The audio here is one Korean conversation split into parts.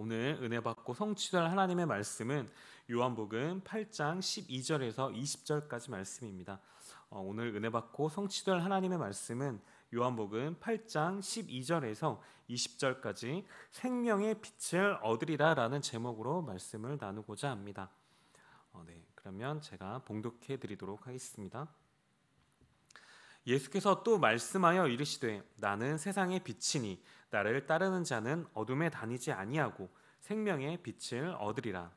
오늘 은혜 받고 성취될 하나님의 말씀은 요한복음 8장 12절에서 20절까지 말씀입니다. 어, 오늘 은혜 받고 성취될 하나님의 말씀은 요한복음 8장 12절에서 20절까지 생명의 빛을 얻으리라라는 제목으로 말씀을 나누고자 합니다. 어, 네, 그러면 제가 봉독해 드리도록 하겠습니다. 예수께서 또 말씀하여 이르시되 나는 세상의 빛이니 나를 따르는 자는 어둠에 다니지 아니하고 생명의 빛을 얻으리라.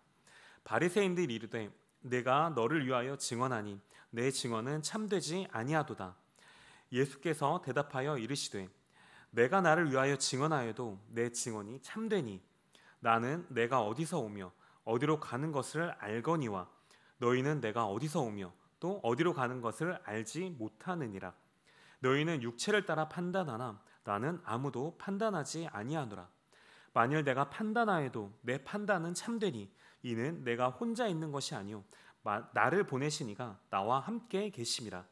바리새인들이 이르되 내가 너를 위하여 증언하니 내 증언은 참되지 아니하도다. 예수께서 대답하여 이르시되 내가 나를 위하여 증언하여도 내 증언이 참되니 나는 내가 어디서 오며 어디로 가는 것을 알거니와 너희는 내가 어디서 오며 또 어디로 가는 것을 알지 못하느니라 너희는 육체를 따라 판단하나 나는 아무도 판단하지 아니하노라 만일 내가 판단하에도내 판단은 참되니 이는 내가 혼자 있는 것이 아니요 나를 보내시니가 나와 함께 계심이라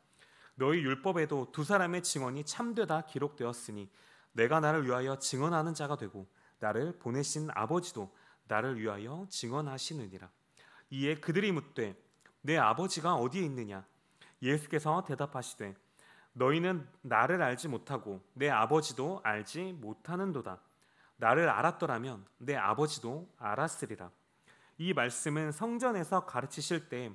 너희 율법에도 두 사람의 증언이 참되다 기록되었으니 내가 나를 위하여 증언하는 자가 되고 나를 보내신 아버지도 나를 위하여 증언하시느니라 이에 그들이 묻되 내 아버지가 어디에 있느냐? 예수께서 대답하시되 너희는 나를 알지 못하고 내 아버지도 알지 못하는도다. 나를 알았더라면 내 아버지도 알았으리라. 이 말씀은 성전에서 가르치실 때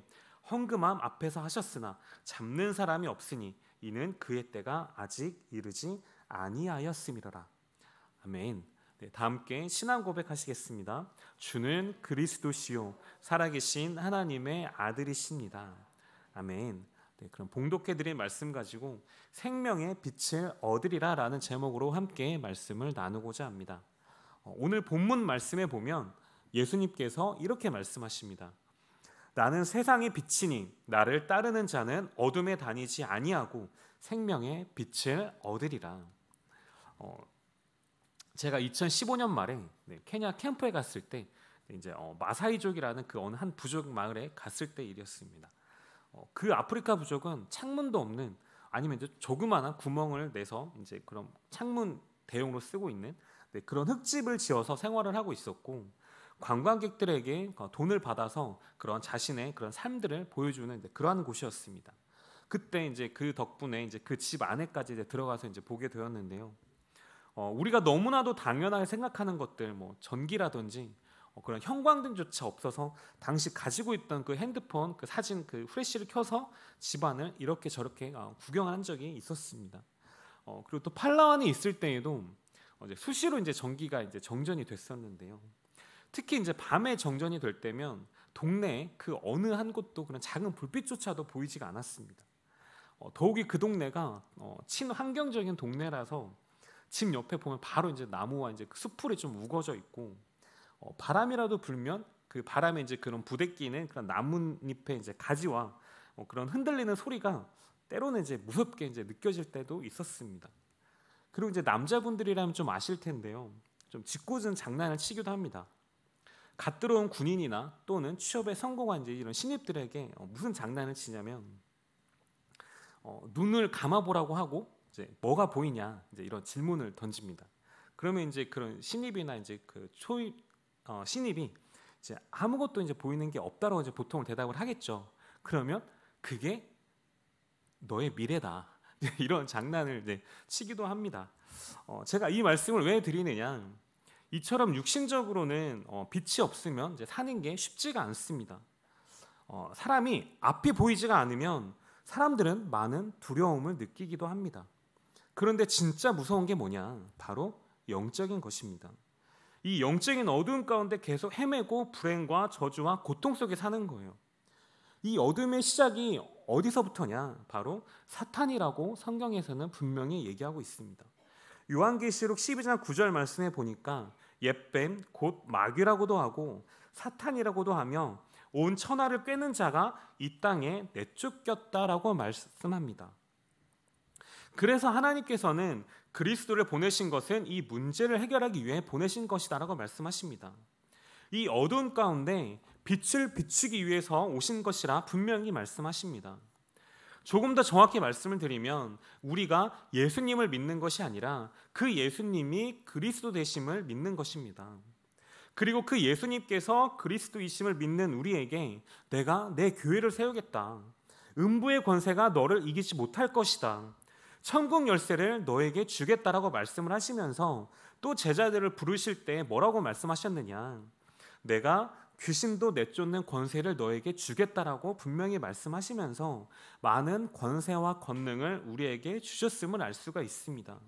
헌금함 앞에서 하셨으나 잡는 사람이 없으니 이는 그의 때가 아직 이르지 아니하였음이라 아멘. 네, 다 함께 신앙 고백하시겠습니다. 주는 그리스도시요 살아계신 하나님의 아들이십니다. 아멘. 네, 그럼 봉독해 드린 말씀 가지고 생명의 빛을 얻으리라라는 제목으로 함께 말씀을 나누고자 합니다. 어, 오늘 본문 말씀에 보면 예수님께서 이렇게 말씀하십니다. 나는 세상의 빛이니 나를 따르는 자는 어둠에 다니지 아니하고 생명의 빛을 얻으리라. 어, 제가 2015년 말에 네, 케냐 캠프에 갔을 때 네, 이제 어, 마사이족이라는 그 어느 한 부족 마을에 갔을 때 일이었습니다. 어, 그 아프리카 부족은 창문도 없는 아니면 이제 조그마한 구멍을 내서 이제 그런 창문 대용으로 쓰고 있는 네, 그런 흙집을 지어서 생활을 하고 있었고 관광객들에게 그 돈을 받아서 그런 자신의 그런 삶들을 보여주는 그러한 곳이었습니다. 그때 이제 그 덕분에 이제 그 집 안에까지 이제 들어가서 이제 보게 되었는데요. 어, 우리가 너무나도 당연하게 생각하는 것들 뭐 전기라든지 어, 그런 형광등조차 없어서 당시 가지고 있던 그 핸드폰 그 사진 그 후레쉬를 켜서 집안을 이렇게 저렇게 어, 구경한 적이 있었습니다. 어, 그리고 또 팔라완에 있을 때에도 이제 수시로 이제 전기가 이제 정전이 됐었는데요. 특히 이제 밤에 정전이 될 때면 동네 그 어느 한 곳도 그런 작은 불빛조차도 보이지가 않았습니다. 어, 더욱이 그 동네가 어, 친환경적인 동네라서 집 옆에 보면 바로 이제 나무와 이제 수풀이 그 좀 우거져 있고 어, 바람이라도 불면 그 바람에 이제 그런 부대끼는 그런 나뭇잎의 이제 가지와 어, 그런 흔들리는 소리가 때로는 이제 무섭게 이제 느껴질 때도 있었습니다. 그리고 이제 남자분들이라면 좀 아실 텐데요. 좀 짓궂은 장난을 치기도 합니다. 갓 들어온 군인이나 또는 취업에 성공한 이제 이런 신입들에게 어, 무슨 장난을 치냐면 어, 눈을 감아보라고 하고 이제 뭐가 보이냐 이제 이런 질문을 던집니다. 그러면 이제 그런 신입이나 이제 그초 어, 신입이 이제 아무것도 이제 보이는 게 없다라고 이제 보통 대답을 하겠죠. 그러면 그게 너의 미래다. 이런 장난을 이제 치기도 합니다. 어, 제가 이 말씀을 왜 드리느냐? 이처럼 육신적으로는 어, 빛이 없으면 이제 사는 게 쉽지가 않습니다. 어, 사람이 앞이 보이지가 않으면 사람들은 많은 두려움을 느끼기도 합니다. 그런데 진짜 무서운 게 뭐냐? 바로 영적인 것입니다. 이 영적인 어두 가운데 계속 헤매고 불행과 저주와 고통 속에 사는 거예요. 이 어둠의 시작이 어디서부터냐? 바로 사탄이라고 성경에서는 분명히 얘기하고 있습니다. 요한계시록 12장 9절 말씀에 보니까 옛뱀 곧 마귀라고도 하고 사탄이라고도 하며 온 천하를 꿰는 자가 이 땅에 내쫓겼다라고 말씀합니다. 그래서 하나님께서는 그리스도를 보내신 것은 이 문제를 해결하기 위해 보내신 것이다라고 말씀하십니다. 이 어두운 가운데 빛을 비추기 위해서 오신 것이라 분명히 말씀하십니다. 조금 더 정확히 말씀을 드리면 우리가 예수님을 믿는 것이 아니라 그 예수님이 그리스도 되심을 믿는 것입니다. 그리고 그 예수님께서 그리스도이심을 믿는 우리에게 내가 내 교회를 세우겠다. 음부의 권세가 너를 이기지 못할 것이다. 천국 열쇠를 너에게 주겠다라고 말씀을 하시면서 또 제자들을 부르실 때 뭐라고 말씀하셨느냐? 내가 귀신도 내쫓는 권세를 너에게 주겠다라고 분명히 말씀하시면서 많은 권세와 권능을 우리에게 주셨음을 알 수가 있습니다.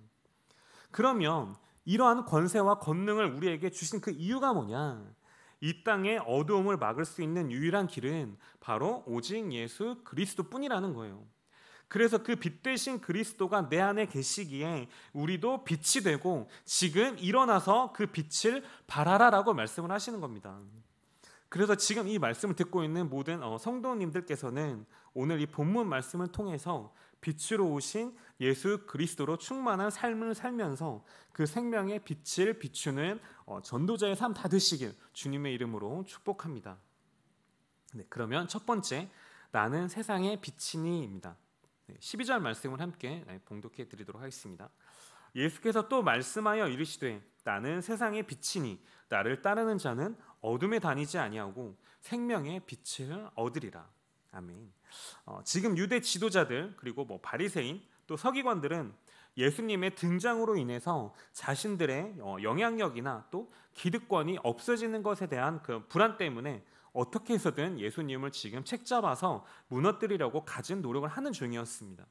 그러면 이러한 권세와 권능을 우리에게 주신 그 이유가 뭐냐? 이 땅의 어두움을 막을 수 있는 유일한 길은 바로 오직 예수 그리스도뿐이라는 거예요. 그래서 그빛 대신 그리스도가 내 안에 계시기에 우리도 빛이 되고 지금 일어나서 그 빛을 바라라라고 말씀을 하시는 겁니다. 그래서 지금 이 말씀을 듣고 있는 모든 어, 성도님들께서는 오늘 이 본문 말씀을 통해서 빛으로 오신 예수 그리스도로 충만한 삶을 살면서 그 생명의 빛을 비추는 어, 전도자의 삶다 되시길 주님의 이름으로 축복합니다. 네, 그러면 첫 번째 나는 세상의 빛이니입니다. 12절 말씀을 함께 네, 봉독해 드리도록 하겠습니다. 예수께서 또 말씀하여 이르시되 나는 세상의 빛이니 나를 따르는 자는 어둠에 다니지 아니하고 생명의 빛을 얻으리라. 아멘. 어, 지금 유대 지도자들 그리고 뭐 바리새인 또 서기관들은 예수님의 등장으로 인해서 자신들의 어, 영향력이나 또 기득권이 없어지는 것에 대한 그 불안 때문에 어떻게 해서든 예수님을 지금 책 잡아서 무너뜨리려고 가진 노력을 하는 중이었습니다.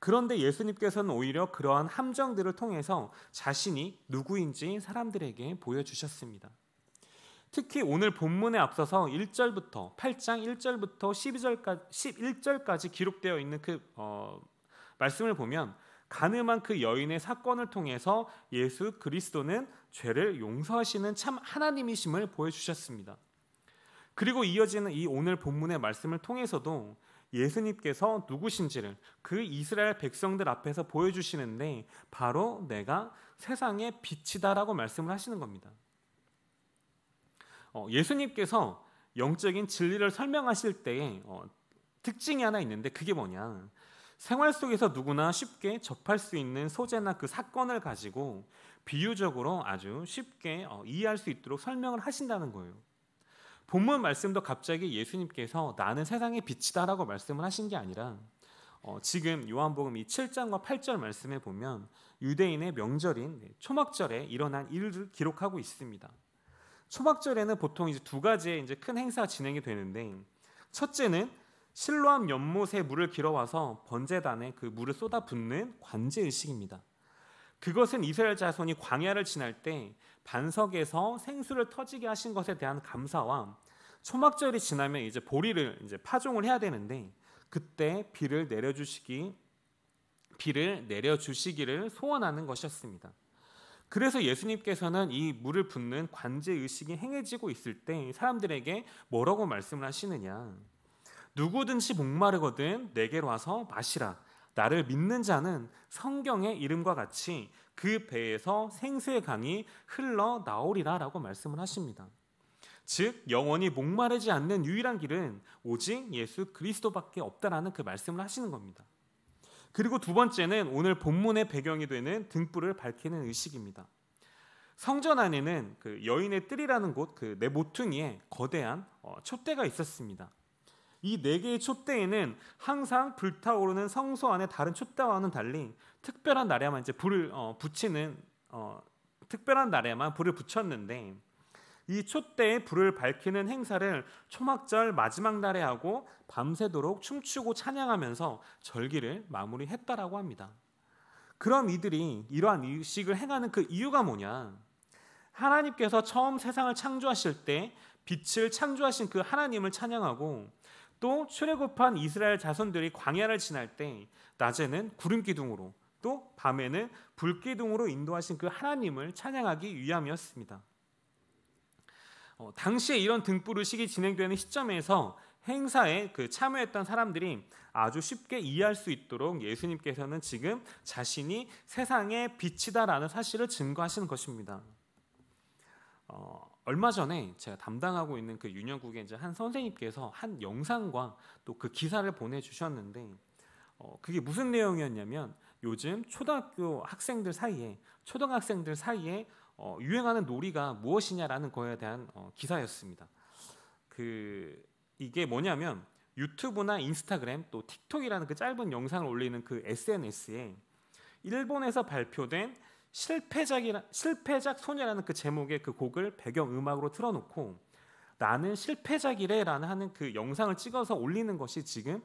그런데 예수님께서는 오히려 그러한 함정들을 통해서 자신이 누구인지 사람들에게 보여주셨습니다. 특히 오늘 본문에 앞서서 1절부터 8장 1절부터 12절까지 11절까지 기록되어 있는 그 어, 말씀을 보면 가늠한 그 여인의 사건을 통해서 예수 그리스도는 죄를 용서하시는 참 하나님이심을 보여주셨습니다. 그리고 이어지는 이 오늘 본문의 말씀을 통해서도 예수님께서 누구신지를 그 이스라엘 백성들 앞에서 보여주시는데 바로 내가 세상의 빛이다라고 말씀을 하시는 겁니다. 어, 예수님께서 영적인 진리를 설명하실 때에 어, 특징이 하나 있는데 그게 뭐냐? 생활 속에서 누구나 쉽게 접할 수 있는 소재나 그 사건을 가지고 비유적으로 아주 쉽게 어, 이해할 수 있도록 설명을 하신다는 거예요. 본문 말씀도 갑자기 예수님께서 나는 세상의 빛이다라고 말씀을 하신 게 아니라 어, 지금 요한복음 이 7장과 8절 말씀에 보면 유대인의 명절인 초막절에 일어난 일을 기록하고 있습니다. 초막절에는 보통 이제 두 가지의 이제 큰 행사가 진행이 되는데 첫째는 실로암 연못에 물을 길어와서 번제단에 그 물을 쏟아 붓는 관제 의식입니다. 그것은 이스라엘 자손이 광야를 지날 때 반석에서 생수를 터지게 하신 것에 대한 감사와 초막절이 지나면 이제 보리를 이제 파종을 해야 되는데 그때 비를 내려주시기 비를 내려주시기를 소원하는 것이었습니다. 그래서 예수님께서는 이 물을 붓는 관제 의식이 행해지고 있을 때 사람들에게 뭐라고 말씀을 하시느냐? 누구든지 목마르거든 내게 와서 마시라. 나를 믿는 자는 성경의 이름과 같이 그 배에서 생수의 강이 흘러 나오리라라고 말씀을 하십니다. 즉 영원히 목마르지 않는 유일한 길은 오직 예수 그리스도밖에 없다라는 그 말씀을 하시는 겁니다. 그리고 두 번째는 오늘 본문의 배경이 되는 등불을 밝히는 의식입니다. 성전 안에는 그 여인의 뜰이라는 곳그 네모퉁이에 거대한 어, 촛대가 있었습니다. 이네 개의 촛대에는 항상 불타오르는 성소 안에 다른 촛대와는 달리 특별한 날에만 이제 불을 어, 붙이는 어, 특별한 날에만 불을 붙였는데 이 촛대에 불을 밝히는 행사를 초막절 마지막 날에 하고 밤새도록 춤추고 찬양하면서 절기를 마무리했다라고 합니다. 그럼 이들이 이러한 의식을 행하는 그 이유가 뭐냐? 하나님께서 처음 세상을 창조하실 때 빛을 창조하신 그 하나님을 찬양하고 또 출애굽한 이스라엘 자손들이 광야를 지날 때 낮에는 구름 기둥으로 또 밤에는 불 기둥으로 인도하신 그 하나님을 찬양하기 위함이었습니다. 어, 당시에 이런 등불의식이 진행되는 시점에서 행사에 그 참여했던 사람들이 아주 쉽게 이해할 수 있도록 예수님께서는 지금 자신이 세상의 빛이다라는 사실을 증거하시는 것입니다. 어, 얼마 전에 제가 담당하고 있는 그윤년국의 이제 한 선생님께서 한 영상과 또 그 기사를 보내주셨는데 어, 그게 무슨 내용이었냐면 요즘 초등학교 학생들 사이에 초등학생들 사이에 어, 유행하는 놀이가 무엇이냐라는 거에 대한 어, 기사였습니다. 그 이게 뭐냐면 유튜브나 인스타그램 또 틱톡이라는 그 짧은 영상을 올리는 그 SNS에 일본에서 발표된 실패작이라 실패작 소녀라는 그 제목의 그 곡을 배경 음악으로 틀어놓고 나는 실패작이래라는 하는 그 영상을 찍어서 올리는 것이 지금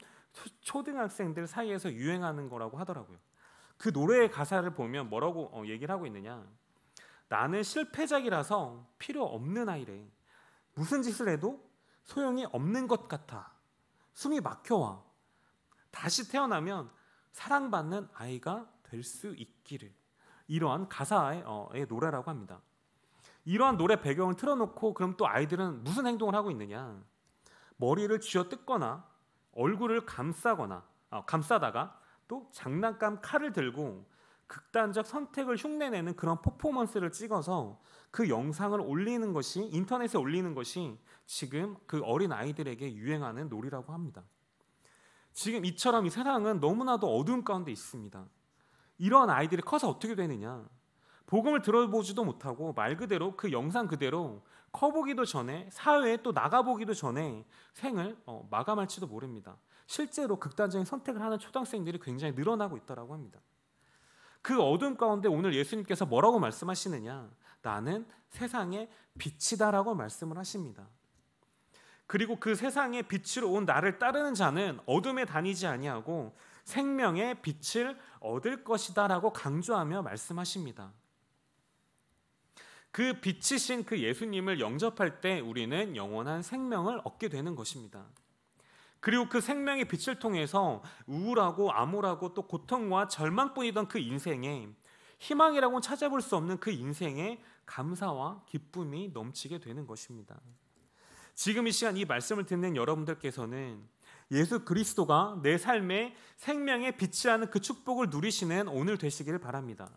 초등학생들 사이에서 유행하는 거라고 하더라고요. 그 노래의 가사를 보면 뭐라고 어, 얘기를 하고 있느냐? 나는 실패작이라서 필요 없는 아이래. 무슨 짓을 해도 소용이 없는 것 같아. 숨이 막혀와. 다시 태어나면 사랑받는 아이가 될 수 있기를. 이러한 가사의 어, 노래라고 합니다. 이러한 노래 배경을 틀어놓고 그럼 또 아이들은 무슨 행동을 하고 있느냐? 머리를 쥐어뜯거나 얼굴을 감싸거나 어, 감싸다가 또 장난감 칼을 들고 극단적 선택을 흉내내는 그런 퍼포먼스를 찍어서 그 영상을 올리는 것이 인터넷에 올리는 것이 지금 그 어린 아이들에게 유행하는 놀이라고 합니다. 지금 이처럼 이 세상은 너무나도 어두운 가운데 있습니다. 이런 아이들이 커서 어떻게 되느냐? 복음을 들어보지도 못하고 말 그대로 그 영상 그대로 커보기도 전에 사회에 또 나가보기도 전에 생을 어, 마감할지도 모릅니다. 실제로 극단적인 선택을 하는 초등학생들이 굉장히 늘어나고 있다라고 합니다. 그 어둠 가운데 오늘 예수님께서 뭐라고 말씀하시느냐? 나는 세상의 빛이다라고 말씀을 하십니다. 그리고 그 세상의 빛으로 온 나를 따르는 자는 어둠에 다니지 아니하고 생명의 빛을 얻을 것이다라고 강조하며 말씀하십니다. 그 빛이신 그 예수님을 영접할 때 우리는 영원한 생명을 얻게 되는 것입니다. 그리고 그 생명의 빛을 통해서 우울하고 암울하고 또 고통과 절망뿐이던 그 인생에 희망이라고 찾아볼 수 없는 그 인생에 감사와 기쁨이 넘치게 되는 것입니다. 지금 이 시간 이 말씀을 듣는 여러분들께서는 예수 그리스도가 내 삶에 생명의 빛이라는 그 축복을 누리시는 오늘 되시기를 바랍니다.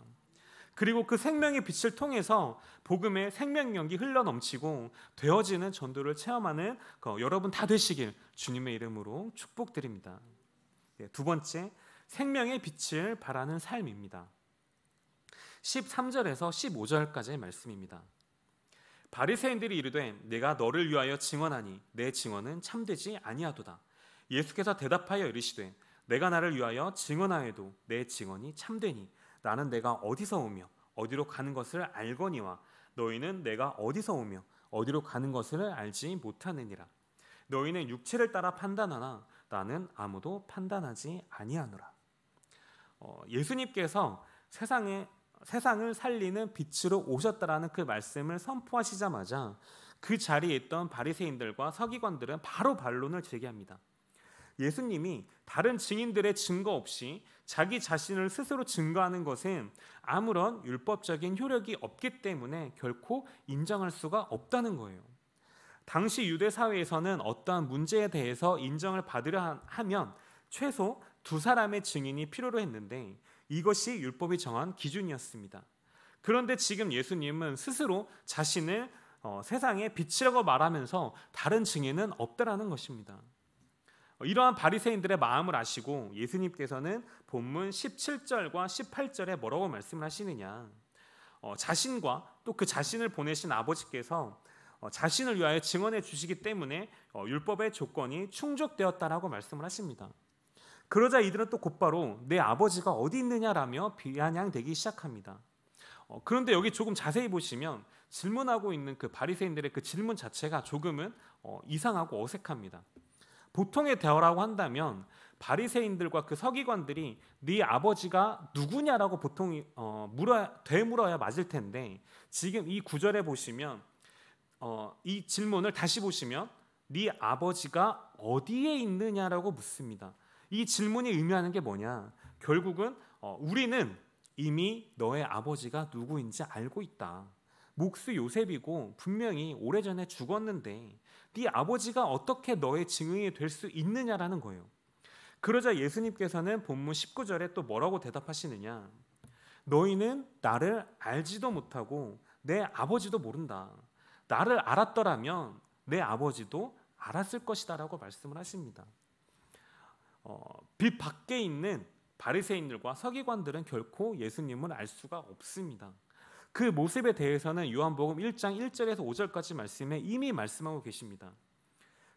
그리고 그 생명의 빛을 통해서 복음의 생명력이 흘러넘치고 되어지는 전도를 체험하는 그 여러분 다 되시길 주님의 이름으로 축복드립니다. 네, 두 번째, 생명의 빛을 바라는 삶입니다. 13절에서 15절까지의 말씀입니다. 바리새인들이 이르되 내가 너를 위하여 증언하니 내 증언은 참되지 아니하도다. 예수께서 대답하여 이르시되 내가 나를 위하여 증언하여도 내 증언이 참되니 나는 내가 어디서 오며 어디로 가는 것을 알거니와 너희는 내가 어디서 오며 어디로 가는 것을 알지 못하느니라 너희는 육체를 따라 판단하나 나는 아무도 판단하지 아니하노라 어, 예수님께서 세상에 세상을 살리는 빛으로 오셨다라는 그 말씀을 선포하시자마자 그 자리에 있던 바리새인들과 서기관들은 바로 반론을 제기합니다. 예수님이 다른 증인들의 증거 없이 자기 자신을 스스로 증거하는 것은 아무런 율법적인 효력이 없기 때문에 결코 인정할 수가 없다는 거예요. 당시 유대 사회에서는 어떠한 문제에 대해서 인정을 받으려 하면 최소 두 사람의 증인이 필요로 했는데 이것이 율법이 정한 기준이었습니다. 그런데 지금 예수님은 스스로 자신을 어, 세상의 빛이라고 말하면서 다른 증인은 없다라는 것입니다. 어, 이러한 바리새인들의 마음을 아시고 예수님께서는 본문 17절과 18절에 뭐라고 말씀을 하시느냐? 어, 자신과 또 그 자신을 보내신 아버지께서 어, 자신을 위하여 증언해 주시기 때문에 어, 율법의 조건이 충족되었다라고 말씀을 하십니다. 그러자 이들은 또 곧바로 내 아버지가 어디 있느냐라며 비아냥되기 시작합니다. 어, 그런데 여기 조금 자세히 보시면 질문하고 있는 그 바리새인들의 그 질문 자체가 조금은 어, 이상하고 어색합니다. 보통의 대화라고 한다면 바리새인들과 그 서기관들이 네 아버지가 누구냐라고 보통 어, 물어 되물어야 맞을 텐데 지금 이 구절에 보시면 어, 이 질문을 다시 보시면 네 아버지가 어디에 있느냐라고 묻습니다. 이 질문이 의미하는 게 뭐냐? 결국은 어, 우리는 이미 너의 아버지가 누구인지 알고 있다. 목수 요셉이고 분명히 오래전에 죽었는데 네 아버지가 어떻게 너의 증인이 될 수 있느냐라는 거예요. 그러자 예수님께서는 본문 19절에 또 뭐라고 대답하시느냐? 너희는 나를 알지도 못하고 내 아버지도 모른다. 나를 알았더라면 내 아버지도 알았을 것이다라고 말씀을 하십니다. 어, 빛 밖에 있는 바리새인들과 서기관들은 결코 예수님을 알 수가 없습니다. 그 모습에 대해서는 요한복음 1장 1절에서 5절까지 말씀에 이미 말씀하고 계십니다.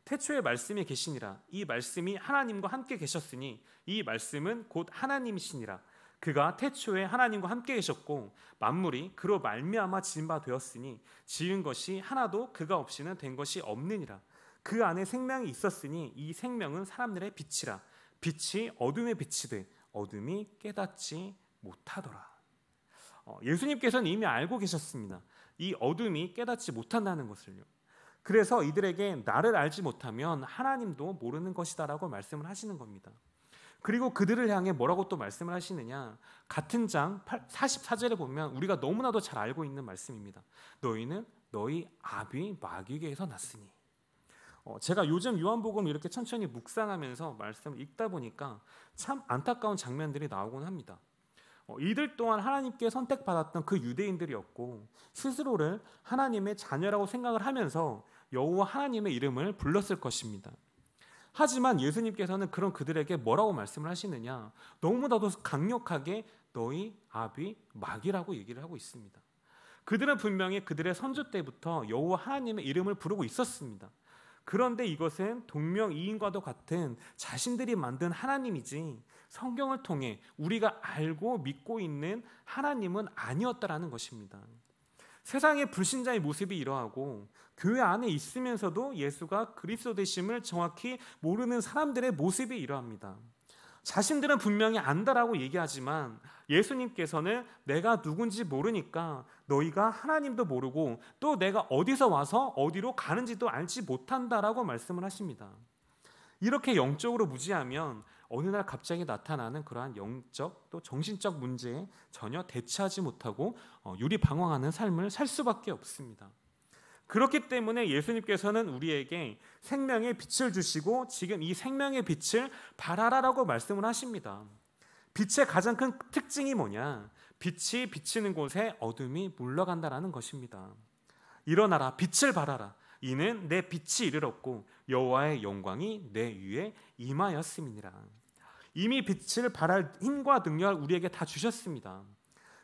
태초에 말씀이 계시니라 이 말씀이 하나님과 함께 계셨으니 이 말씀은 곧 하나님이시니라 그가 태초에 하나님과 함께 계셨고 만물이 그로 말미암아 지은 바 되었으니 지은 것이 하나도 그가 없이는 된 것이 없느니라 그 안에 생명이 있었으니 이 생명은 사람들의 빛이라 빛이 어둠의 빛이되 어둠이 깨닫지 못하더라 어, 예수님께서는 이미 알고 계셨습니다. 이 어둠이 깨닫지 못한다는 것을요. 그래서 이들에게 나를 알지 못하면 하나님도 모르는 것이다라고 말씀을 하시는 겁니다. 그리고 그들을 향해 뭐라고 또 말씀을 하시느냐? 같은 장 44절에 보면 우리가 너무나도 잘 알고 있는 말씀입니다. 너희는 너희 아비 마귀에게서 났으니. 어, 제가 요즘 요한복음 이렇게 천천히 묵상하면서 말씀을 읽다 보니까 참 안타까운 장면들이 나오곤 합니다. 어, 이들 또한 하나님께 선택받았던 그 유대인들이었고 스스로를 하나님의 자녀라고 생각을 하면서 여호와 하나님의 이름을 불렀을 것입니다. 하지만 예수님께서는 그런 그들에게 뭐라고 말씀을 하시느냐? 너무나도 강력하게 너희 아비 마귀라고 얘기를 하고 있습니다. 그들은 분명히 그들의 선조 때부터 여호와 하나님의 이름을 부르고 있었습니다. 그런데 이것은 동명이인과도 같은 자신들이 만든 하나님이지 성경을 통해 우리가 알고 믿고 있는 하나님은 아니었다라는 것입니다. 세상의 불신자의 모습이 이러하고 교회 안에 있으면서도 예수가 그리스도 되심을 정확히 모르는 사람들의 모습이 이러합니다. 자신들은 분명히 안다라고 얘기하지만 예수님께서는 내가 누군지 모르니까 너희가 하나님도 모르고 또 내가 어디서 와서 어디로 가는지도 알지 못한다라고 말씀을 하십니다. 이렇게 영적으로 무지하면 어느 날 갑자기 나타나는 그러한 영적 또 정신적 문제에 전혀 대처하지 못하고 어, 유리방황하는 삶을 살 수밖에 없습니다. 그렇기 때문에 예수님께서는 우리에게 생명의 빛을 주시고 지금 이 생명의 빛을 바라라라고 말씀을 하십니다. 빛의 가장 큰 특징이 뭐냐? 빛이 비치는 곳에 어둠이 물러간다라는 것입니다. 일어나라 빛을 바라라 이는 내 빛이 이르렀고 여호와의 영광이 내 위에 임하였음이니라. 이미 빛을 발할 힘과 능력을 우리에게 다 주셨습니다.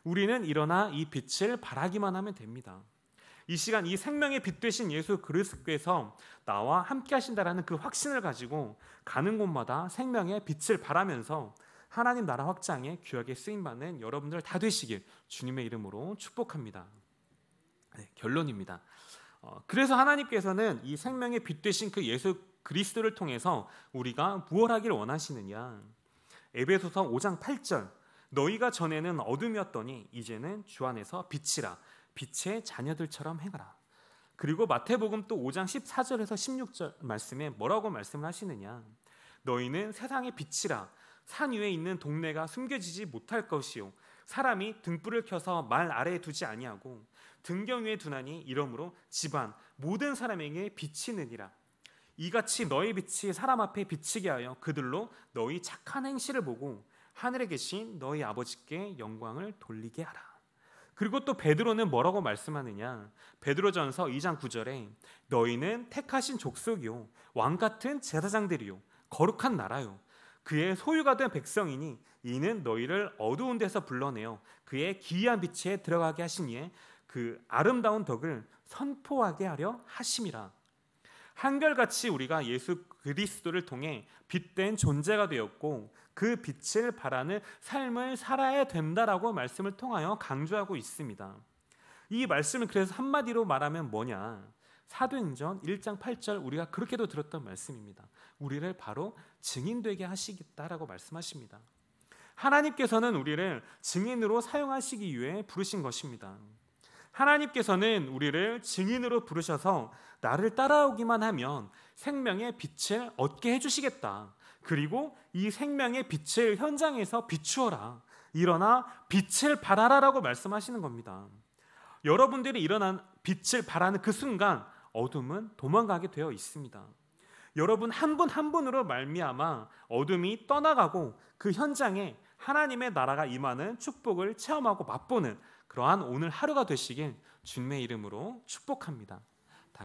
우리는 일어나 이 빛을 발하기만 하면 됩니다. 이 시간 이 생명의 빛 되신 예수 그리스도께서 나와 함께 하신다라는 그 확신을 가지고 가는 곳마다 생명의 빛을 바라면서 하나님 나라 확장에 귀하게 쓰임 받는 여러분들 다 되시길 주님의 이름으로 축복합니다. 네, 결론입니다. 어, 그래서 하나님께서는 이 생명의 빛 되신 그 예수 그리스도를 통해서 우리가 무엇 하기를 원하시느냐? 에베소서 5장 8절 너희가 전에는 어둠이었더니 이제는 주 안에서 빛이라 빛의 자녀들처럼 행하라. 그리고 마태복음 또 5장 14절에서 16절 말씀에 뭐라고 말씀을 하시느냐? 너희는 세상의 빛이라 산 위에 있는 동네가 숨겨지지 못할 것이요 사람이 등불을 켜서 말 아래에 두지 아니하고 등경 위에 두나니 이러므로 집안 모든 사람에게 비치느니라. 이같이 너희 빛이 사람 앞에 비치게 하여 그들로 너희 착한 행실을 보고 하늘에 계신 너희 아버지께 영광을 돌리게 하라. 그리고 또 베드로는 뭐라고 말씀하느냐? 베드로전서 2장 9절에 너희는 택하신 족속이요 왕 같은 제사장들이요 거룩한 나라요 그의 소유가 된 백성이니 이는 너희를 어두운 데서 불러내어 그의 기이한 빛에 들어가게 하시니에 그 아름다운 덕을 선포하게 하려 하심이라. 한결같이 우리가 예수 그리스도를 통해 빛된 존재가 되었고 그 빛을 바라는 삶을 살아야 된다라고 말씀을 통하여 강조하고 있습니다. 이 말씀을 그래서 한마디로 말하면 뭐냐? 사도행전 1장 8절 우리가 그렇게도 들었던 말씀입니다. 우리를 바로 증인되게 하시겠다라고 말씀하십니다. 하나님께서는 우리를 증인으로 사용하시기 위해 부르신 것입니다. 하나님께서는 우리를 증인으로 부르셔서 나를 따라오기만 하면 생명의 빛을 얻게 해주시겠다. 그리고 이 생명의 빛을 현장에서 비추어라. 일어나 빛을 발하라라고 말씀하시는 겁니다. 여러분들이 일어난 빛을 발하는 그 순간 어둠은 도망가게 되어 있습니다. 여러분 한 분한 한 분으로 말미암아 어둠이 떠나가고 그 현장에 하나님의 나라가 임하는 축복을 체험하고 맛보는 그러한 오늘 하루가 되시길 주님의 이름으로 축복합니다.